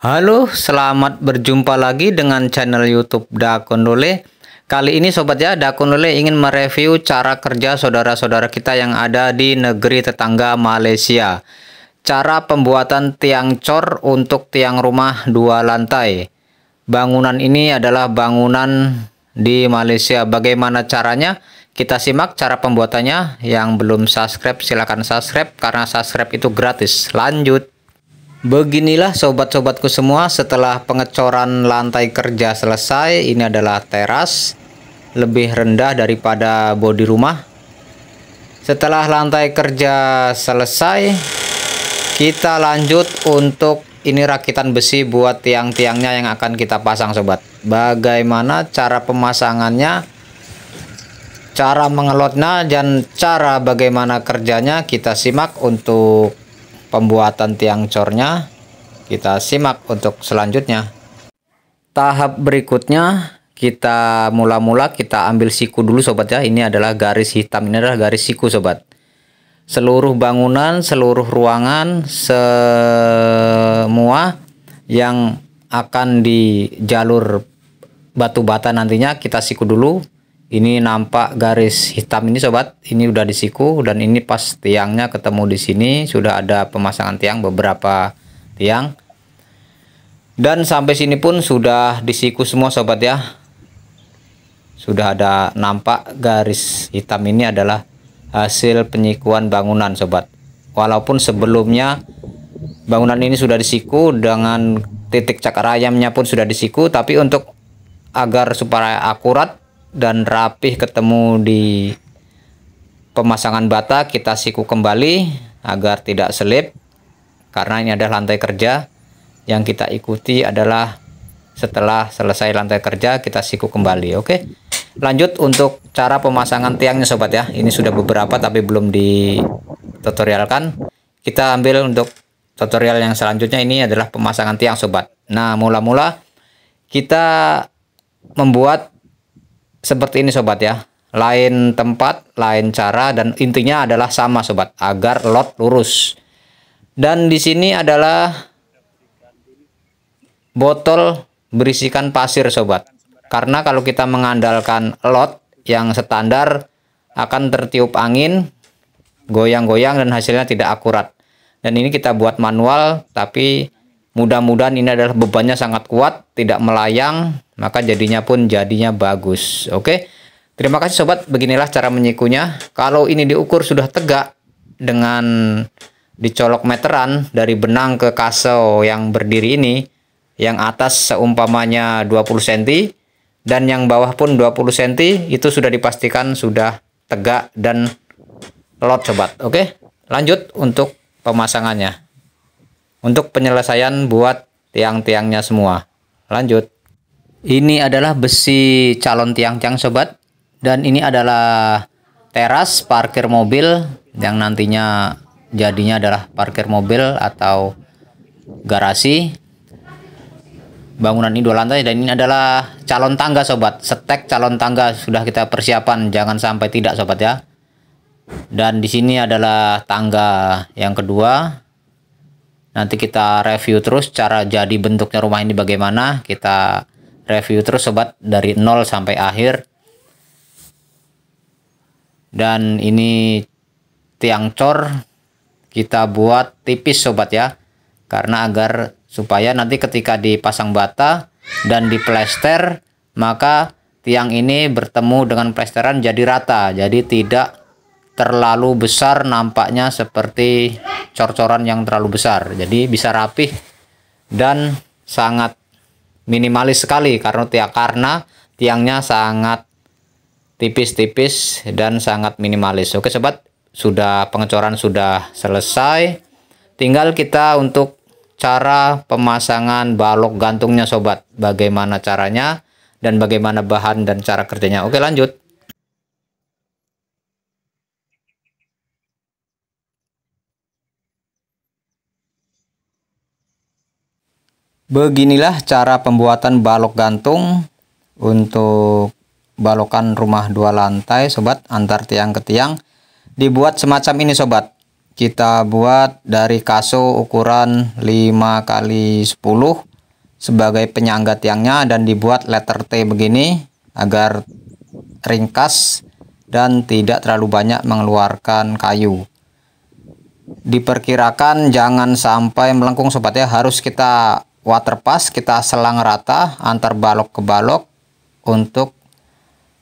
Halo, selamat berjumpa lagi dengan channel YouTube Dakondole. Kali ini sobat ya, Dakondole ingin mereview cara kerja saudara-saudara kita yang ada di negeri tetangga Malaysia. Cara pembuatan tiang cor untuk tiang rumah dua lantai. Bangunan ini adalah bangunan di Malaysia. Bagaimana caranya? Kita simak cara pembuatannya. Yang belum subscribe silahkan subscribe karena subscribe itu gratis. Lanjut. Beginilah sobat-sobatku semua setelah pengecoran lantai kerja selesai ini adalah teras lebih rendah daripada bodi rumah setelah lantai kerja selesai kita lanjut untuk ini rakitan besi buat tiang-tiangnya yang akan kita pasang sobat bagaimana cara pemasangannya cara mengelotnya dan cara bagaimana kerjanya kita simak untuk pembuatan tiang cornya kita simak untuk selanjutnya tahap berikutnya kita mula-mula kita ambil siku dulu sobat ya ini adalah garis hitam ini adalah garis siku sobat seluruh bangunan seluruh ruangan semua yang akan di jalur batu bata nantinya kita siku dulu ini nampak garis hitam ini sobat ini udah disiku dan ini pas tiangnya ketemu di sini sudah ada pemasangan tiang beberapa tiang dan sampai sini pun sudah disiku semua sobat ya sudah ada nampak garis hitam ini adalah hasil penyikuan bangunan sobat walaupun sebelumnya bangunan ini sudah disiku dengan titik cakar ayamnya pun sudah disiku, tapi untuk agar supaya akurat dan rapih ketemu di pemasangan bata kita siku kembali agar tidak selip karena ini adalah lantai kerja yang kita ikuti adalah setelah selesai lantai kerja kita siku kembali oke lanjut untuk cara pemasangan tiangnya sobat ya ini sudah beberapa tapi belum di tutorialkan kita ambil untuk tutorial yang selanjutnya ini adalah pemasangan tiang sobat nah mula-mula kita membuat seperti ini sobat ya lain tempat lain cara dan intinya adalah sama sobat agar lot lurus dan di sini adalah botol berisikan pasir sobat karena kalau kita mengandalkan lot yang standar akan tertiup angin goyang-goyang dan hasilnya tidak akurat dan ini kita buat manual tapi mudah-mudahan ini adalah bebannya sangat kuat tidak melayang maka jadinya pun jadinya bagus oke terima kasih sobat beginilah cara menyikunya kalau ini diukur sudah tegak dengan dicolok meteran dari benang ke kaso yang berdiri ini yang atas seumpamanya 20 cm dan yang bawah pun 20 cm itu sudah dipastikan sudah tegak dan lot sobat oke lanjut untuk pemasangannya untuk penyelesaian buat tiang-tiangnya semua lanjut ini adalah besi calon tiang-tiang sobat dan ini adalah teras parkir mobil yang nantinya jadinya adalah parkir mobil atau garasi. Bangunan ini dua lantai dan ini adalah calon tangga sobat. setek calon tangga sudah kita persiapan jangan sampai tidak sobat ya. Dan di sini adalah tangga yang kedua. Nanti kita review terus cara jadi bentuknya rumah ini bagaimana. Kita review terus sobat dari nol sampai akhir dan ini tiang cor kita buat tipis sobat ya karena agar supaya nanti ketika dipasang bata dan diplester maka tiang ini bertemu dengan plesteran jadi rata jadi tidak terlalu besar nampaknya seperti cor-coran yang terlalu besar jadi bisa rapih dan sangat minimalis sekali karena tiang karena tiangnya sangat tipis-tipis dan sangat minimalis. Oke sobat, sudah pengecoran sudah selesai. Tinggal kita untuk cara pemasangan balok gantungnya sobat. Bagaimana caranya dan bagaimana bahan dan cara kerjanya. Oke lanjut. Beginilah cara pembuatan balok gantung untuk balokan rumah dua lantai sobat antar tiang ke tiang dibuat semacam ini sobat kita buat dari kaso ukuran 5 kali 10 sebagai penyangga tiangnya dan dibuat letter T begini agar ringkas dan tidak terlalu banyak mengeluarkan kayu diperkirakan jangan sampai melengkung sobat ya harus kita waterpass kita selang rata antar balok ke balok untuk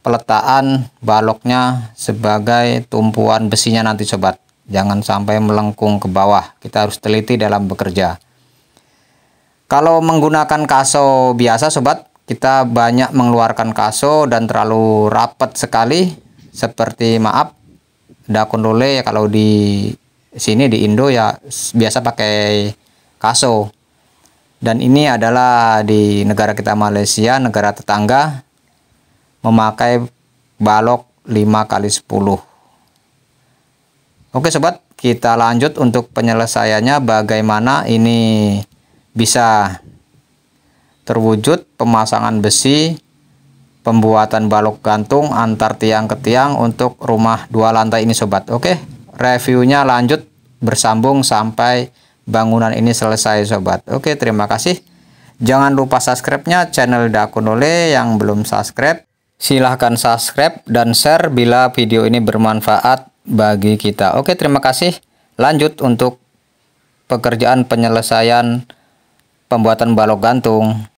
peletaan baloknya sebagai tumpuan besinya nanti sobat jangan sampai melengkung ke bawah kita harus teliti dalam bekerja kalau menggunakan kaso biasa sobat kita banyak mengeluarkan kaso dan terlalu rapat sekali seperti maaf dakon lole ya kalau di sini di Indo ya biasa pakai kaso dan ini adalah di negara kita Malaysia negara tetangga memakai balok 5 kali 10 Oke sobat kita lanjut untuk penyelesaiannya bagaimana ini bisa terwujud pemasangan besi pembuatan balok gantung antar tiang ke tiang untuk rumah dua lantai ini sobat Oke reviewnya lanjut bersambung sampai bangunan ini selesai sobat oke terima kasih jangan lupa subscribe-nya channel Dakonole yang belum subscribe silahkan subscribe dan share bila video ini bermanfaat bagi kita oke terima kasih lanjut untuk pekerjaan penyelesaian pembuatan balok gantung